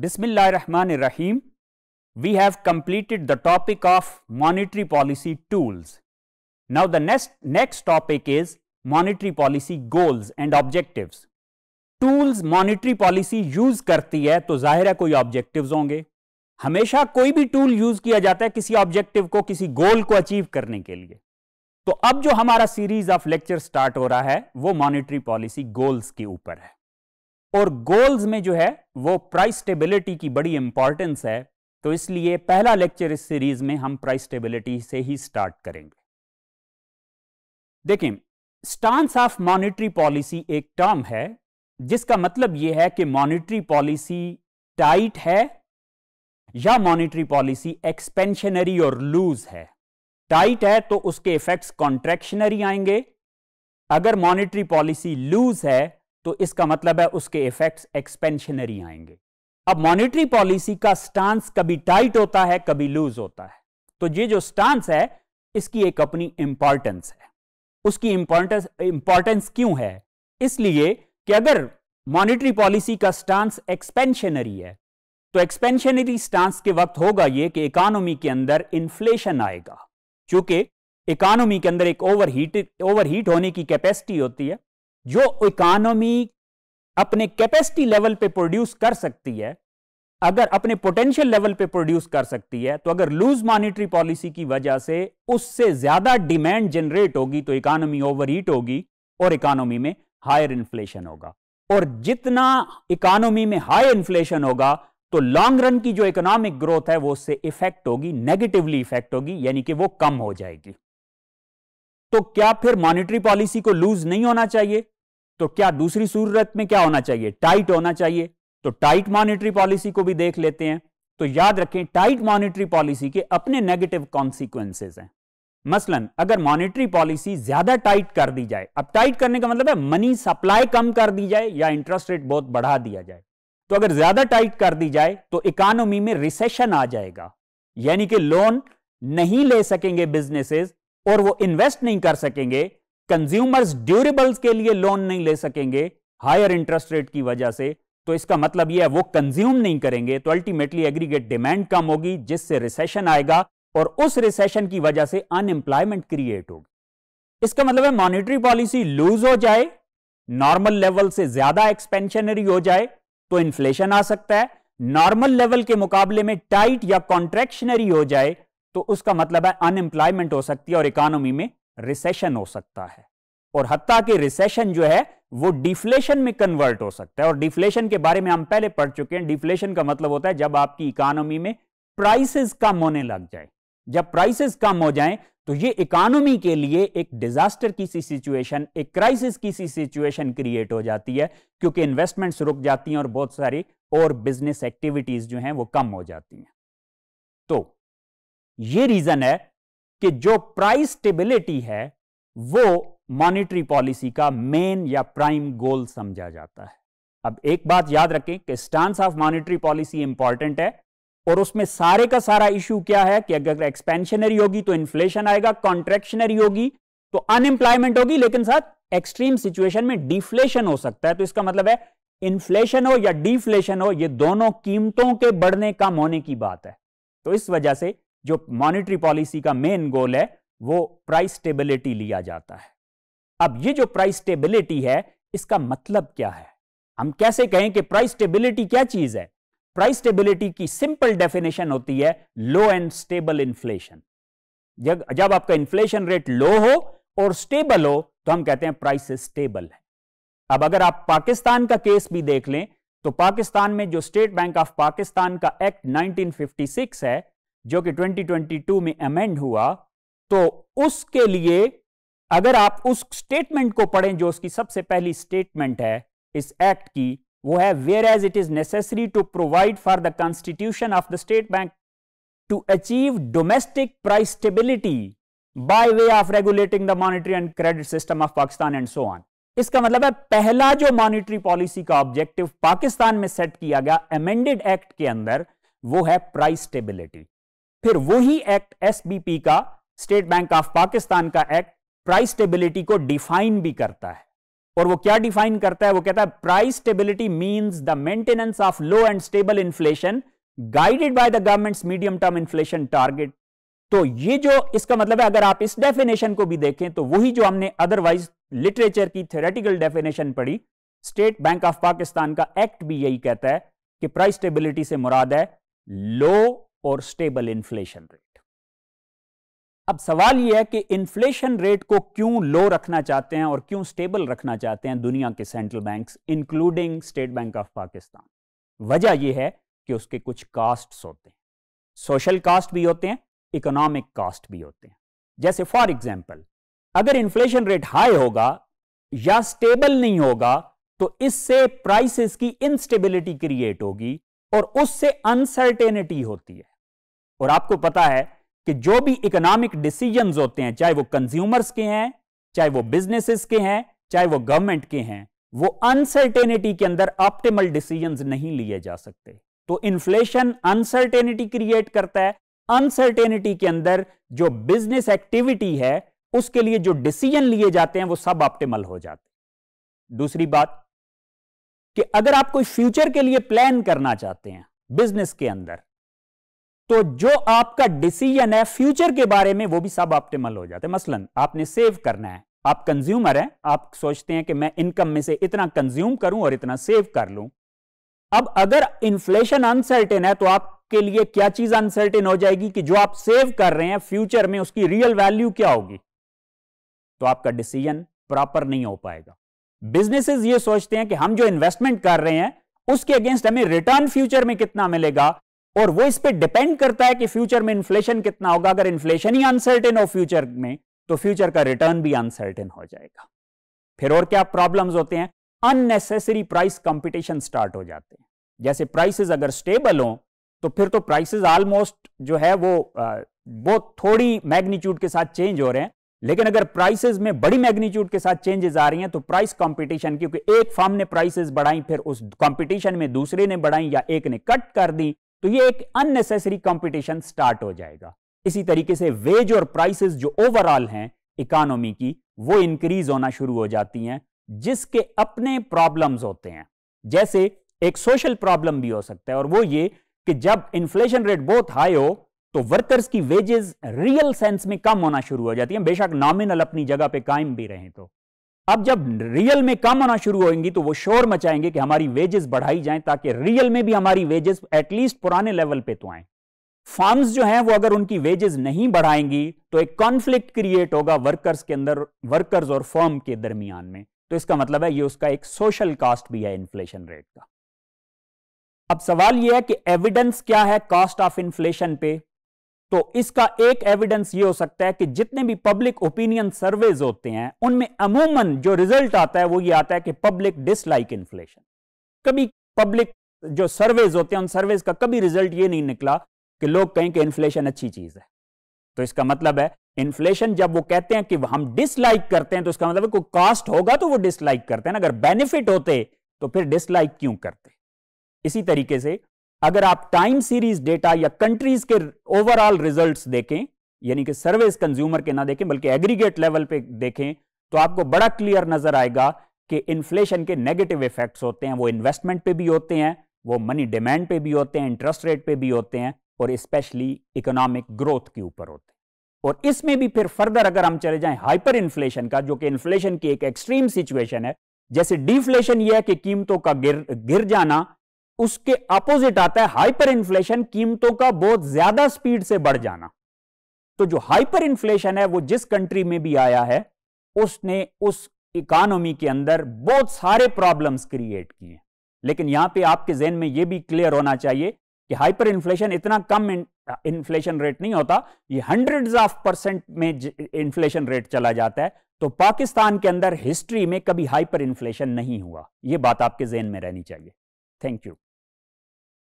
Bismillahir Rahim. We have completed the topic of monetary policy tools. Now the next, next topic is monetary policy goals and objectives. Tools monetary policy use करती है तो जाहिर है कोई objectives होंगे हमेशा कोई भी टूल यूज किया जाता है किसी ऑब्जेक्टिव को किसी गोल को अचीव करने के लिए तो अब जो हमारा सीरीज ऑफ लेक्चर स्टार्ट हो रहा है वो मॉनेटरी पॉलिसी गोल्स के ऊपर है और गोल्स में जो है वो प्राइस स्टेबिलिटी की बड़ी इंपॉर्टेंस है तो इसलिए पहला लेक्चर इस सीरीज में हम प्राइस स्टेबिलिटी से ही स्टार्ट करेंगे देखें स्टांस ऑफ मॉनेटरी पॉलिसी एक टर्म है जिसका मतलब यह है कि मॉनेटरी पॉलिसी टाइट है या मॉनेटरी पॉलिसी एक्सपेंशनरी और लूज है टाइट है तो उसके इफेक्ट्स कॉन्ट्रेक्शनरी आएंगे अगर मॉनेटरी पॉलिसी लूज है तो इसका मतलब है उसके इफेक्ट्स एक्सपेंशनरी आएंगे अब मॉनेटरी पॉलिसी का स्टांस कभी टाइट होता है कभी लूज होता है तो ये जो स्टांस है इसकी एक अपनी इंपॉर्टेंस है उसकी इंपॉर्टेंस इंपॉर्टेंस क्यों है इसलिए कि अगर मॉनेटरी पॉलिसी का स्टांस एक्सपेंशनरी है तो एक्सपेंशनरी स्टांस के वक्त होगा ये कि इकोनॉमी के अंदर इन्फ्लेशन आएगा क्योंकि इकोनॉमी के अंदर एक ओवरहीट ओवरहीट ओवर हीट होने की कैपेसिटी होती है जो इकोनॉमी अपने कैपेसिटी लेवल पे प्रोड्यूस कर सकती है अगर अपने पोटेंशियल लेवल पे प्रोड्यूस कर सकती है तो अगर लूज मॉनिटरी पॉलिसी की वजह से उससे ज्यादा डिमांड जनरेट होगी तो इकोनॉमी हीट होगी और इकोनॉमी में हायर इन्फ्लेशन होगा और जितना इकोनॉमी में हाई इन्फ्लेशन होगा तो लॉन्ग रन की जो इकोनॉमिक ग्रोथ है वो उससे इफेक्ट होगी नेगेटिवली इफेक्ट होगी यानी कि वो कम हो जाएगी तो क्या फिर मॉनिटरी पॉलिसी को लूज नहीं होना चाहिए तो क्या दूसरी सूरत में क्या होना चाहिए टाइट होना चाहिए तो टाइट मॉनिटरी पॉलिसी को भी देख लेते हैं तो याद रखें टाइट मॉनिटरी पॉलिसी के अपने नेगेटिव कॉन्सिक्वेंसेज हैं मसलन अगर मॉनिटरी पॉलिसी ज्यादा टाइट कर दी जाए अब टाइट करने का मतलब है मनी सप्लाई कम कर दी जाए या इंटरेस्ट रेट बहुत बढ़ा दिया जाए तो अगर ज्यादा टाइट कर दी जाए तो इकोनॉमी में रिसेशन आ जाएगा यानी कि लोन नहीं ले सकेंगे बिजनेसेस और वो इन्वेस्ट नहीं कर सकेंगे कंज्यूमर्स ड्यूरेबल्स के लिए लोन नहीं ले सकेंगे हायर इंटरेस्ट रेट की वजह से तो इसका मतलब यह है वो कंज्यूम नहीं करेंगे तो अल्टीमेटली एग्रीगेट डिमांड कम होगी जिससे रिसेशन आएगा और उस रिसेशन की वजह से अनएम्प्लॉयमेंट क्रिएट होगी इसका मतलब है मॉनिटरी पॉलिसी लूज हो जाए नॉर्मल लेवल से ज्यादा एक्सपेंशनरी हो जाए तो इन्फ्लेशन आ सकता है नॉर्मल लेवल के मुकाबले में टाइट या कॉन्ट्रेक्शनरी हो जाए तो उसका मतलब है अनएम्प्लॉयमेंट हो सकती है और इकोनॉमी में रिसेशन हो सकता है और हती के रिसेशन जो है वो डिफ्लेशन में कन्वर्ट हो सकता है और डिफ्लेशन के बारे में हम पहले पढ़ चुके हैं डिफ्लेशन का मतलब होता है जब आपकी इकोनॉमी में प्राइसेस कम होने लग जाए जब प्राइसेस कम हो जाए तो ये इकोनॉमी के लिए एक डिजास्टर की सी सिचुएशन एक क्राइसिस की सी सिचुएशन क्रिएट हो जाती है क्योंकि इन्वेस्टमेंट्स रुक जाती हैं और बहुत सारी और बिजनेस एक्टिविटीज जो हैं वो कम हो जाती हैं तो ये रीजन है कि जो प्राइस स्टेबिलिटी है वो मॉनेटरी पॉलिसी का मेन या प्राइम गोल समझा जाता है अब एक बात याद रखें कि stance of monetary policy important है और उसमें सारे का सारा इश्यू क्या है कि अगर एक्सपेंशनरी होगी तो इन्फ्लेशन आएगा कॉन्ट्रेक्शनरी होगी तो अनएम्प्लॉयमेंट होगी लेकिन साथ एक्सट्रीम सिचुएशन में डिफ्लेशन हो सकता है तो इसका मतलब है इन्फ्लेशन हो या डिफ्लेशन हो ये दोनों कीमतों के बढ़ने कम होने की बात है तो इस वजह से जो मॉनिटरी पॉलिसी का मेन गोल है वो प्राइस स्टेबिलिटी लिया जाता है अब ये जो प्राइस स्टेबिलिटी है इसका मतलब क्या है हम कैसे कहें कि प्राइस स्टेबिलिटी क्या चीज है प्राइस स्टेबिलिटी की सिंपल डेफिनेशन होती है लो एंड स्टेबल इन्फ्लेशन जब जब आपका इन्फ्लेशन रेट लो हो और स्टेबल हो तो हम कहते हैं प्राइस स्टेबल है अब अगर आप पाकिस्तान का केस भी देख लें तो पाकिस्तान में जो स्टेट बैंक ऑफ पाकिस्तान का एक्ट 1956 है जो कि 2022 में अमेंड हुआ तो उसके लिए अगर आप उस स्टेटमेंट को पढ़ें जो उसकी सबसे पहली स्टेटमेंट है इस एक्ट की वो है whereas it is necessary to provide for the constitution of the State Bank to achieve domestic price stability by way of regulating the monetary and credit system of Pakistan and so on इसका मतलब है पहला जो monetary policy का objective Pakistan में set किया गया amended act के अंदर वो है प्राइस स्टेबिलिटी फिर वही एक्ट एसबीपी का स्टेट बैंक ऑफ पाकिस्तान का एक्ट प्राइस स्टेबिलिटी को डिफाइन भी करता है और वो क्या डिफाइन करता है वो कहता है price stability means the maintenance of low and stable inflation guided by the government's medium term inflation target तो ये जो इसका मतलब है अगर आप इस डेफिनेशन को भी देखें तो वही जो हमने अदरवाइज लिटरेचर की थेरेटिकल डेफिनेशन पढ़ी स्टेट बैंक ऑफ पाकिस्तान का एक्ट भी यही कहता है कि प्राइस स्टेबिलिटी से मुराद है लो और स्टेबल इन्फ्लेशन रेट अब सवाल यह है कि इन्फ्लेशन रेट को क्यों लो रखना चाहते हैं और क्यों स्टेबल रखना चाहते हैं दुनिया के central banks including State Bank of Pakistan वजह यह है कि उसके कुछ कास्ट होते हैं सोशल कास्ट भी होते हैं इकोनॉमिक कास्ट भी होते हैं जैसे फॉर एग्जाम्पल अगर इन्फ्लेशन रेट हाई होगा या स्टेबल नहीं होगा तो इससे प्राइसेस की इनस्टेबिलिटी क्रिएट होगी और उससे अनसर्टेनिटी होती है और आपको पता है कि जो भी इकोनॉमिक डिसीजन होते हैं चाहे वो कंज्यूमर्स के हैं चाहे वो बिजनेसेस के हैं चाहे वो गवर्नमेंट के हैं वो अनसर्टेनिटी के अंदर ऑप्टिमल डिसीजन नहीं लिए जा सकते तो इन्फ्लेशन अनसर्टेनिटी क्रिएट करता है अनसर्टेनिटी के अंदर जो बिजनेस एक्टिविटी है उसके लिए जो डिसीजन लिए जाते हैं वो सब ऑप्टिमल हो जाते हैं दूसरी बात कि अगर आप कोई फ्यूचर के लिए प्लान करना चाहते हैं बिजनेस के अंदर तो जो आपका डिसीजन है फ्यूचर के बारे में वो भी सब ऑप्टिमल हो जाते हैं मसलन आपने सेव करना है आप कंज्यूमर हैं आप सोचते हैं कि मैं इनकम में से इतना कंज्यूम करूं और इतना सेव कर लूं अब अगर इन्फ्लेशन अनसर्टेन है तो आपके लिए क्या चीज अनसर्टेन हो जाएगी कि जो आप सेव कर रहे हैं फ्यूचर में उसकी रियल वैल्यू क्या होगी तो आपका डिसीजन प्रॉपर नहीं हो पाएगा बिजनेसेस ये सोचते हैं कि हम जो इन्वेस्टमेंट कर रहे हैं उसके अगेंस्ट हमें रिटर्न फ्यूचर में कितना मिलेगा और वो इस पर डिपेंड करता है कि फ्यूचर में इन्फ्लेशन कितना होगा अगर इन्फ्लेशन ही अनसर्टेन हो फ्यूचर में तो फ्यूचर का रिटर्न भी अनसर्टेन हो जाएगा फिर और क्या प्रॉब्लम्स होते हैं अननेसेसरी प्राइस कंपटीशन स्टार्ट हो जाते हैं जैसे प्राइसेस अगर स्टेबल हो तो फिर तो प्राइसेस ऑलमोस्ट जो है वो बहुत थोड़ी मैग्नीट्यूड के साथ चेंज हो रहे हैं लेकिन अगर प्राइसेस में बड़ी मैग्नीट्यूड के साथ चेंजेस आ रही हैं तो प्राइस कंपटीशन क्योंकि एक फॉर्म ने प्राइसेस बढ़ाई फिर उस कंपटीशन में दूसरे ने बढ़ाई या एक ने कट कर दी तो ये एक अननेसेसरी कंपटीशन स्टार्ट हो जाएगा इसी तरीके से वेज और प्राइसेस जो ओवरऑल हैं इकोनॉमी की वो इंक्रीज होना शुरू हो जाती हैं जिसके अपने प्रॉब्लम्स होते हैं जैसे एक सोशल प्रॉब्लम भी हो सकता है और वो ये कि जब इन्फ्लेशन रेट बहुत हाई हो तो वर्कर्स की वेजेस रियल सेंस में कम होना शुरू हो जाती हैं बेशक नॉमिनल अपनी जगह पे कायम भी रहें तो अब जब रियल में कम होना शुरू होगी तो वो शोर मचाएंगे कि हमारी वेजेस बढ़ाई जाए ताकि रियल में भी हमारी वेजेस एटलीस्ट पुराने लेवल पे तो आए फार्म जो हैं वो अगर उनकी वेजेस नहीं बढ़ाएंगी तो एक कॉन्फ्लिक्ट क्रिएट होगा वर्कर्स के अंदर वर्कर्स और फर्म के दरमियान में तो इसका मतलब है ये उसका एक सोशल कास्ट भी है इन्फ्लेशन रेट का अब सवाल यह है कि एविडेंस क्या है कॉस्ट ऑफ इन्फ्लेशन पे तो इसका एक एविडेंस ये हो सकता है कि जितने भी पब्लिक ओपिनियन सर्वेज होते हैं उनमें अमूमन जो रिजल्ट आता है वो ये आता है कि पब्लिक डिसलाइक इन्फ्लेशन कभी पब्लिक जो सर्वेज होते हैं उन सर्वेज का कभी रिजल्ट ये नहीं निकला कि लोग कहें कि इन्फ्लेशन अच्छी चीज है तो इसका मतलब है इन्फ्लेशन जब वो कहते हैं कि हम डिसलाइक करते हैं तो इसका मतलब कोई कास्ट होगा तो वो डिसलाइक करते हैं अगर बेनिफिट होते तो फिर डिसलाइक क्यों करते इसी तरीके से अगर आप टाइम सीरीज डेटा या कंट्रीज के ओवरऑल रिजल्ट्स देखें यानी कि सर्विस कंज्यूमर के ना देखें बल्कि एग्रीगेट लेवल पे देखें तो आपको बड़ा क्लियर नजर आएगा कि इन्फ्लेशन के नेगेटिव इफेक्ट्स होते हैं वो इन्वेस्टमेंट पे भी होते हैं वो मनी डिमांड पे भी होते हैं इंटरेस्ट रेट पे भी होते हैं और स्पेशली इकोनॉमिक ग्रोथ के ऊपर होते हैं और इसमें भी फिर फर्दर अगर हम चले जाएं हाइपर इन्फ्लेशन का जो कि इन्फ्लेशन की एक एक्सट्रीम सिचुएशन है जैसे डिफ्लेशन यह है कि कीमतों का गिर गिर जाना उसके अपोजिट आता है हाइपर इन्फ्लेशन कीमतों का बहुत ज्यादा स्पीड से बढ़ जाना तो जो हाइपर इन्फ्लेशन है वो जिस कंट्री में भी आया है उसने उस इकोनॉमी के अंदर बहुत सारे प्रॉब्लम्स क्रिएट किए लेकिन यहां पे आपके जेन में ये भी क्लियर होना चाहिए कि हाइपर इन्फ्लेशन इतना कम इन्फ्लेशन रेट नहीं होता ये हंड्रेड ऑफ परसेंट में इन्फ्लेशन रेट चला जाता है तो पाकिस्तान के अंदर हिस्ट्री में कभी हाइपर इन्फ्लेशन नहीं हुआ यह बात आपके जेन में रहनी चाहिए Thank you.